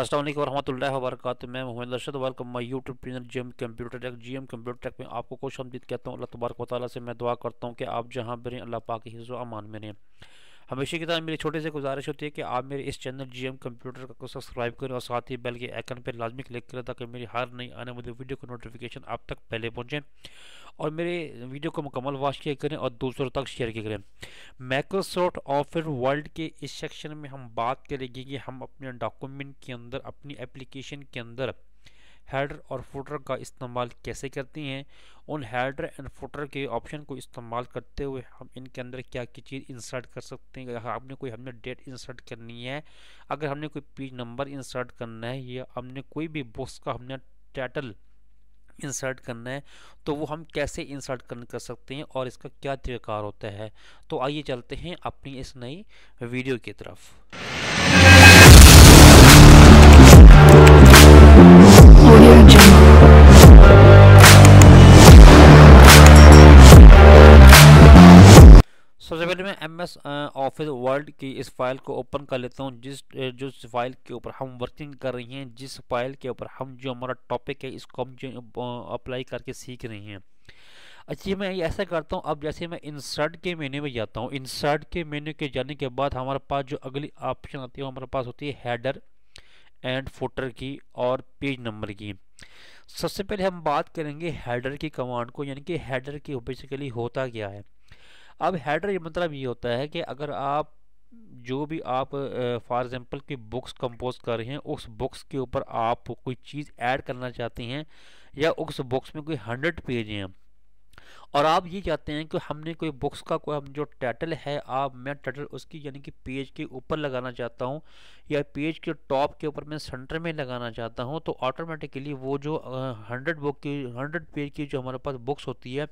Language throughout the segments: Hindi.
असल वरहमल वर्क मैं Mohammad Arshad welcome my YouTube channel G M computer tech G M computer tech में आपको खुश हमदीद कहता हूँ अल्लाह तबारक वाली से मैं दुआ करता हूँ कि आप जहाँ भी अल्लाह पाक हिजो अमान में रहें हमेशा की तरह मेरी छोटे से गुजारिश होती है कि आप मेरे इस चैनल जी एम कंप्यूटर को सब्सक्राइब करें और साथ ही बेल के आइकन पर लाजमी क्लिक करें ताकि मेरी हर नई आने वाली वीडियो की नोटिफिकेशन आप तक पहले पहुँचें और मेरे वीडियो को मुकम्मल वॉश किया करें और दूसरों तक शेयर किया करें माइक्रोसॉफ्ट ऑफिस वर्ल्ड के इस सेक्शन में हम बात करेंगे कि हम अपने डॉक्यूमेंट के अंदर अपनी एप्लीकेशन के अंदर हेडर और फुटर का इस्तेमाल कैसे करती हैं उन हेडर एंड फुटर के ऑप्शन को इस्तेमाल करते हुए हम इनके अंदर क्या क्या चीज़ इंसर्ट कर सकते हैं अगर आपने कोई हमने डेट इंसर्ट करनी है अगर हमने कोई पेज नंबर इंसर्ट करना है या हमने कोई भी बुक्स का हमने टाइटल इंसर्ट करना है तो वो हम कैसे इंसर्ट कर, कर सकते हैं और इसका क्या तरीकार होता है तो आइए चलते हैं अपनी इस नई वीडियो की तरफ सबसे पहले मैं एम एस ऑफिस वर्ल्ड की इस फाइल को ओपन कर लेता हूँ जिस जो फाइल के ऊपर हम वर्किंग कर रहे हैं जिस फाइल के ऊपर हम जो हमारा टॉपिक है इसको हम जो अप्लाई करके सीख रहे हैं अच्छी मैं ऐसा करता हूँ अब जैसे मैं इंसर्ट के मेन्यू में जाता हूँ इंसर्ट के मेन्यू के जाने के बाद हमारे पास जो अगली ऑप्शन आती है हमारे पास होती है हेडर एंड फोटर की और पेज नंबर की सबसे पहले हम बात करेंगे हेडर की कमांड को यानी कि हेडर की बेसिकली होता क्या है अब हेडर मतलब ये होता है कि अगर आप जो भी आप फॉर एग्ज़ाम्पल की बुक्स कंपोज कर रहे हैं उस बुक्स के ऊपर आप कोई चीज़ ऐड करना चाहते हैं या उस बुक्स में कोई हंड्रेड पेज हैं और आप ये चाहते हैं कि हमने कोई बुक्स का कोई हम जो टाइटल है आप मैं टाइटल उसकी यानी कि पेज के ऊपर लगाना चाहता हूँ या पेज के टॉप के ऊपर मैं सेंटर में लगाना चाहता हूँ तो ऑटोमेटिकली वो जो हंड्रेड बुक की हंड्रेड पेज की जो हमारे पास बुक्स होती है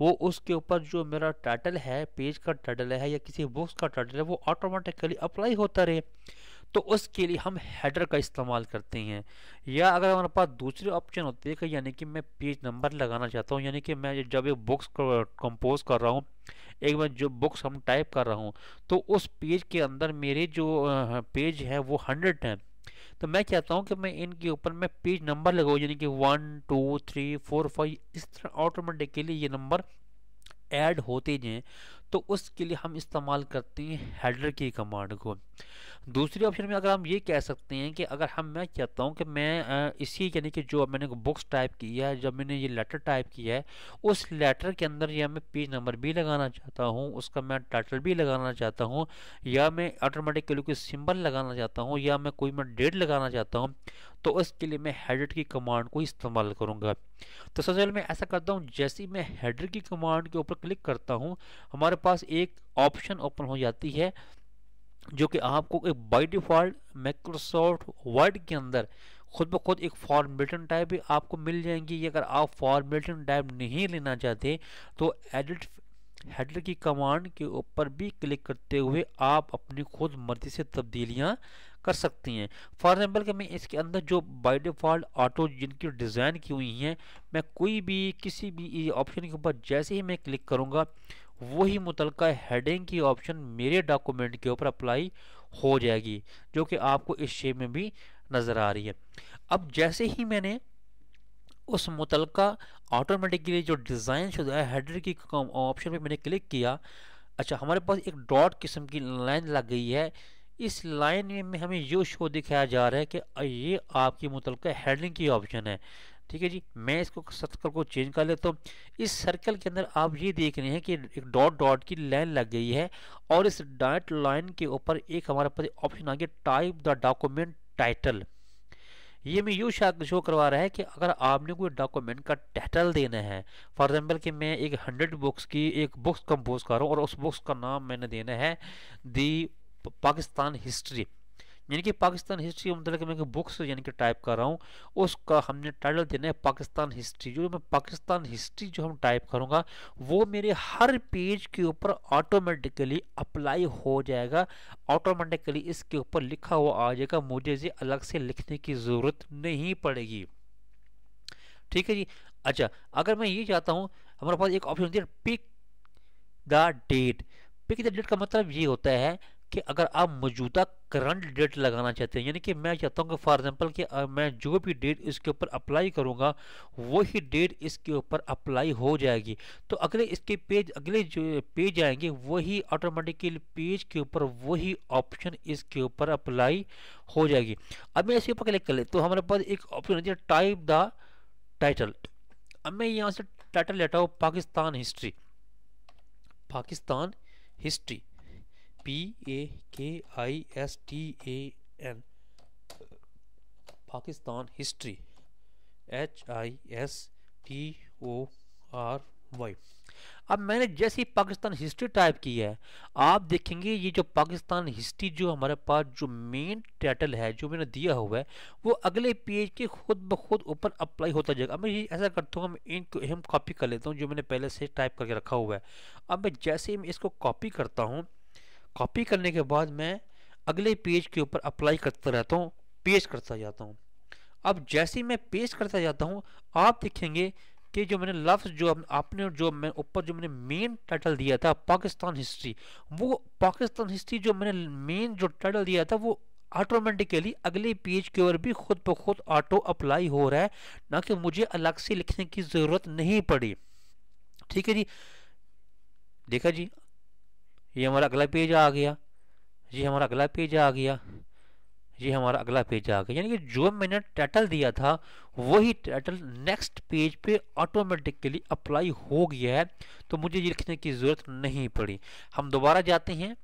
वो उसके ऊपर जो मेरा टाइटल है पेज का टाइटल है या किसी बुक्स का टाइटल है वो ऑटोमेटिकली अप्लाई होता रहे तो उसके लिए हम हेडर का इस्तेमाल करते हैं या अगर हमारे पास दूसरे ऑप्शन होते हैं यानी कि मैं पेज नंबर लगाना चाहता हूँ यानी कि मैं जब एक बुक्स कंपोज कर रहा हूँ एक बार जो बुक्स हम टाइप कर रहा हूँ तो उस पेज के अंदर मेरे जो पेज है वो हंड्रेड हैं तो मैं चाहता हूँ कि मैं इनके ऊपर मैं पेज नंबर लगाऊँ यानी कि one two three four five इस तरह ऑटोमेटिकली ये नंबर ऐड होते जाएँ तो उसके लिए हम इस्तेमाल करते हैं हेडर की कमांड को दूसरे ऑप्शन में अगर हम ये कह सकते हैं कि अगर हम मैं कहता हूँ कि मैं इसी यानी कि जो मैंने बुक्स टाइप की है जब मैंने ये लेटर टाइप किया है उस लेटर के अंदर या मैं पेज नंबर भी लगाना चाहता हूँ उसका मैं टाइटल भी लगाना चाहता हूँ या मैं ऑटोमेटिकली कोई सिंबल लगाना चाहता हूँ या मैं कोई मैं डेट लगाना चाहता हूँ तो उसके लिए मैं हेडर की कमांड को इस्तेमाल करूँगा तो सबसे पहले मैं ऐसा करता हूँ जैसे ही मैं हेडर की कमांड के ऊपर क्लिक करता हूँ हमारे पास एक ऑप्शन ओपन हो जाती है जो कि आपको एक बाई डिफ़ॉल्ट माइक्रोसॉफ्ट वर्ड के अंदर खुद ब खुद एक फॉर्मेटन टाइप भी आपको मिल जाएंगी ये अगर आप फॉर्मेटन टाइप नहीं लेना चाहते तो एडिट हेडर की कमांड के ऊपर भी क्लिक करते हुए आप अपनी खुद मर्जी से तब्दीलियाँ कर सकती हैं फॉर एग्जाम्पल कि मैं इसके अंदर जो बाई डिफ़ॉल्ट ऑटो जिनकी डिज़ाइन की हुई हैं मैं कोई भी किसी भी ऑप्शन के ऊपर जैसे ही मैं क्लिक करूँगा वही मुतल हेडिंग की ऑप्शन मेरे डॉक्यूमेंट के ऊपर अप्लाई हो जाएगी जो कि आपको इस शेप में भी नज़र आ रही है अब जैसे ही मैंने उस मुतल ऑटोमेटिकली जो डिज़ाइन शुदा है हेडर की ऑप्शन पे मैंने क्लिक किया अच्छा हमारे पास एक डॉट किस्म की लाइन लग गई है इस लाइन में हमें ये शो दिखाया जा रहा है कि ये आपकी मुतल हेडिंग की ऑप्शन है ठीक है जी मैं इसको सर्कल को चेंज कर लेता हूँ इस सर्कल के अंदर आप ये देख रहे हैं कि एक डॉट डॉट की लाइन लग गई है और इस डॉट लाइन के ऊपर एक हमारे पास ऑप्शन आ गया टाइप द डॉक्यूमेंट टाइटल ये मैं यू शो करवा रहा है कि अगर आपने कोई डॉक्यूमेंट का टाइटल देना है फॉर एग्जांपल कि मैं एक हंड्रेड बुक्स की एक बुक्स कंपोज कर रहा हूँ और उस बुक्स का नाम मैंने देना है दी पाकिस्तान हिस्ट्री यानी कि पाकिस्तान हिस्ट्री के मतलब मैं बुक्स यानी कि टाइप कर रहा हूँ उसका हमने टाइटल देना है पाकिस्तान हिस्ट्री जो मैं पाकिस्तान हिस्ट्री जो हम टाइप करूँगा वो मेरे हर पेज के ऊपर ऑटोमेटिकली अप्लाई हो जाएगा ऑटोमेटिकली इसके ऊपर लिखा हुआ आ जाएगा मुझे इसे अलग से लिखने की ज़रूरत नहीं पड़ेगी ठीक है जी अच्छा अगर मैं ये चाहता हूँ हमारे पास एक ऑप्शन होती है pick the date pick the date का मतलब ये होता है कि अगर आप मौजूदा करंट डेट लगाना चाहते हैं यानी कि मैं चाहता हूँ कि फॉर एग्जांपल कि मैं जो भी डेट इसके ऊपर अप्लाई करूँगा वही डेट इसके ऊपर अप्लाई हो जाएगी तो अगले इसके पेज अगले जो पेज आएंगे वही ऑटोमेटिकली पेज के ऊपर वही ऑप्शन इसके ऊपर अप्लाई हो जाएगी अब मैं इसके ऊपर क्लिक कर ले तो हमारे पास एक ऑप्शन होती है टाइप द टाइटल अब मैं यहाँ से टाइटल लेता हूँ Pakistan history Pakistan history P A K I S T A N Pakistan history H I S T O R Y अब मैंने जैसे ही पाकिस्तान हिस्ट्री टाइप की है आप देखेंगे ये जो पाकिस्तान हिस्ट्री जो हमारे पास जो मेन टाइटल है जो मैंने दिया हुआ है वो अगले पेज के खुद ब खुद ऊपर अप्लाई होता जाएगा अब मैं ये ऐसा करता हूँ मैं इनको हम कॉपी कर लेता हूँ जो मैंने पहले से टाइप करके रखा हुआ है अब मैं जैसे ही मैं इसको कॉपी करता हूँ कॉपी करने के बाद मैं अगले पेज के ऊपर अप्लाई करता रहता हूँ पेस्ट करता जाता हूँ अब जैसे ही मैं पेस्ट करता जाता हूँ आप देखेंगे कि जो मैंने लफ्ज़ जो आपने जो मैं ऊपर जो मैंने मेन टाइटल दिया था पाकिस्तान हिस्ट्री वो पाकिस्तान हिस्ट्री जो मैंने मेन जो टाइटल दिया था वो ऑटोमेटिकली अगले पेज के ऊपर भी खुद ब खुद ऑटो अप्लाई हो रहा है ना कि मुझे अलग से लिखने की ज़रूरत नहीं पड़ी ठीक है जी देखा जी ये हमारा अगला पेज आ गया ये हमारा अगला पेज आ गया ये हमारा अगला पेज आ गया यानी कि जो मैंने टाइटल दिया था वही टाइटल नेक्स्ट पेज पे ऑटोमेटिकली अप्लाई हो गया है तो मुझे ये लिखने की ज़रूरत नहीं पड़ी हम दोबारा जाते हैं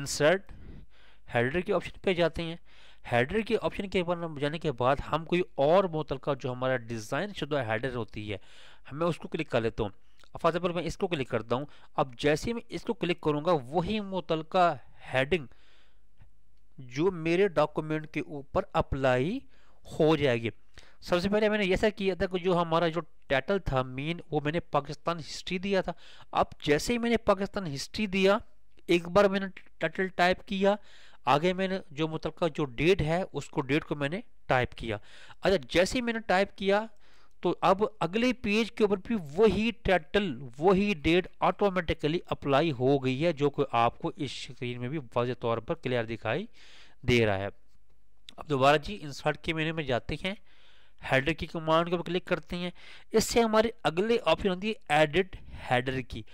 इंसर्ट हेडर के ऑप्शन पे जाते हैं हेडर के ऑप्शन के ऊपर जाने के बाद हम कोई और बोतल का जो हमारा डिज़ाइन शुदा हेडर होती है मैं उसको क्लिक कर लेता हूँ फॉर एग्जाम्पल मैं इसको क्लिक करता हूँ अब जैसे मैं इसको क्लिक करूँगा वही मुतल का हेडिंग जो मेरे डॉक्यूमेंट के ऊपर अप्लाई हो जाएगी सबसे पहले मैंने ऐसा किया था कि जो हमारा जो टाइटल था मेन वो मैंने पाकिस्तान हिस्ट्री दिया था अब जैसे ही मैंने पाकिस्तान हिस्ट्री दिया एक बार मैंने टाइटल टाइप किया आगे मैंने जो मुतल जो डेट है उसको डेट को मैंने टाइप किया अच्छा जैसे ही मैंने टाइप किया तो अब अगले पेज के ऊपर भी वही टाइटल वही डेट ऑटोमेटिकली अप्लाई हो गई है जो कि आपको इस स्क्रीन में भी वाज तौर पर क्लियर दिखाई दे रहा है अब दोबारा जी इंसर्ट के मेन्यू में जाते हैं हेडर की कमांड को क्लिक करते हैं इससे हमारे अगले ऑप्शन होती है एडिट हेडर की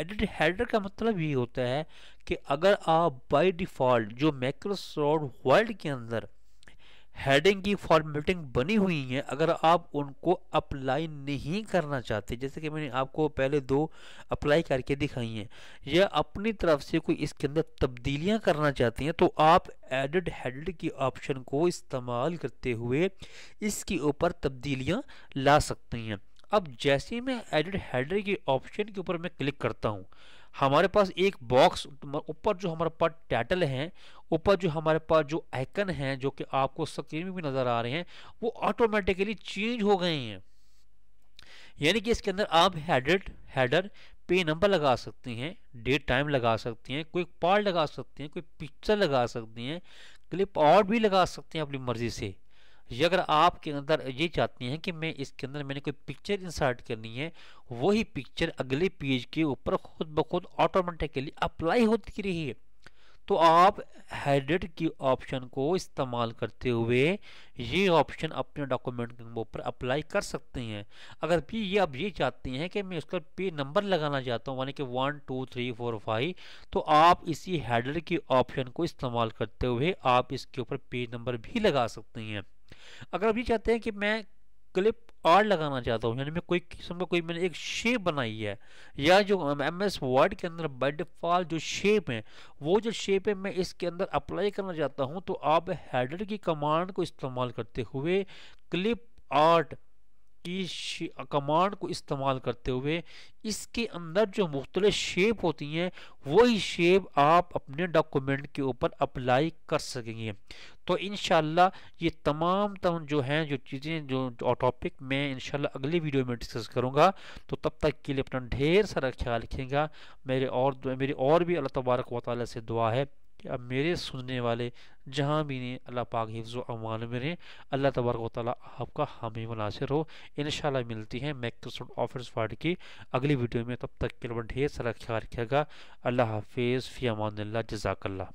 एडिट हेडर का मतलब ये होता है कि अगर आप बाय डिफ़ॉल्ट जो माइक्रोसॉफ्ट वर्ल्ड के अंदर हेडिंग की फॉर्मेटिंग बनी हुई हैं अगर आप उनको अप्लाई नहीं करना चाहते जैसे कि मैंने आपको पहले दो अप्लाई करके दिखाई हैं या अपनी तरफ से कोई इसके अंदर तब्दीलियां करना चाहते हैं तो आप एडिड हेड की ऑप्शन को इस्तेमाल करते हुए इसके ऊपर तब्दीलियां ला सकते हैं अब जैसे मैं एडिड हेडर के ऑप्शन के ऊपर मैं क्लिक करता हूँ हमारे पास एक बॉक्स मतलब ऊपर जो हमारे पास टाइटल हैं ऊपर जो हमारे पास जो आइकन हैं जो कि आपको स्क्रीन में भी नज़र आ रहे हैं वो ऑटोमेटिकली चेंज हो गए हैं यानी कि इसके अंदर आप हेडेड हेडर पे नंबर लगा सकती हैं डेट टाइम लगा सकते हैं कोई पार्ट लगा सकते हैं कोई पिक्चर लगा सकते हैं क्लिप और भी लगा सकते हैं अपनी मर्ज़ी से ये अगर आपके अंदर ये चाहती हैं कि मैं इसके अंदर मैंने कोई पिक्चर इंसर्ट करनी है वही पिक्चर अगले पेज के ऊपर खुद ब खुद ऑटोमेटिकली अप्लाई होती रही है तो आप हेडेड की ऑप्शन को इस्तेमाल करते हुए ये ऑप्शन अपने डॉक्यूमेंट के ऊपर अप्लाई कर सकते हैं अगर भी ये आप ये चाहते हैं कि मैं उसका पे नंबर लगाना चाहता हूँ यानी कि one two three four five तो आप इसी हेडर की ऑप्शन को इस्तेमाल करते हुए आप इसके ऊपर पे नंबर भी लगा सकते हैं अगर आप ये चाहते हैं कि मैं क्लिप आर्ट लगाना चाहता हूँ यानी मैं कोई किस्म का कोई मैंने एक शेप बनाई है या जो एम एस वर्ड के अंदर बाई डिफॉल्ट जो शेप है वो जो शेप है मैं इसके अंदर अप्लाई करना चाहता हूँ तो आप हेडर की कमांड को इस्तेमाल करते हुए क्लिप आर्ट की कमांड को इस्तेमाल करते हुए इसके अंदर जो मुख्तल शेप होती हैं वही शेप आप अपने डॉक्यूमेंट के ऊपर अप्लाई कर सकेंगे तो इन ये तमाम तम जो हैं जो चीज़ें जो टॉपिक मैं इन अगले वीडियो में डिस्कस करूँगा तो तब तक के लिए अपना ढेर सारा ख्याल रखेगा मेरे और मेरी और भी अल्लाह तबारक वाली से दुआ है कि अब मेरे सुनने वाले जहाँ भी ने अल्लाह पाक हिफ्ज़ अमान में रहें अल्लाह तबारक ताली आपका हामी मुनासर हो इन मिलती है मैक्रोसॉफ्ट ऑफिस वर्ड की अगली वीडियो में तब तक के लिए ढेर सारा ख्याल रखिएगा अल्लाह हाफिज़ फ़ी अमान जजाकल्ला